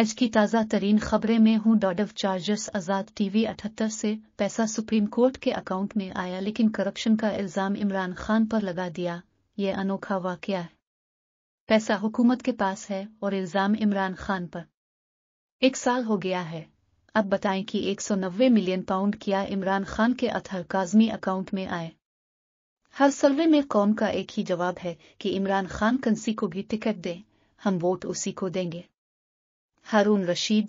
आज की ताज़ा तरीन खबरें में हूं डॉडव चार्जर्स आज़ाद टीवी अठहत्तर से पैसा सुप्रीम कोर्ट के अकाउंट में आया लेकिन करप्शन का इल्ज़ाम इमरान खान पर लगा दिया ये अनोखा वाक़ है पैसा हुकूमत के पास है और इल्ज़ाम इमरान खान पर एक साल हो गया है अब बताएं कि 190 मिलियन पाउंड किया इमरान खान के अथर काजमी अकाउंट में आए हर सर्वे में कौम का एक ही जवाब है कि इमरान खान कंसी को भी टिकट दें हम वोट उसी को देंगे هارون رشید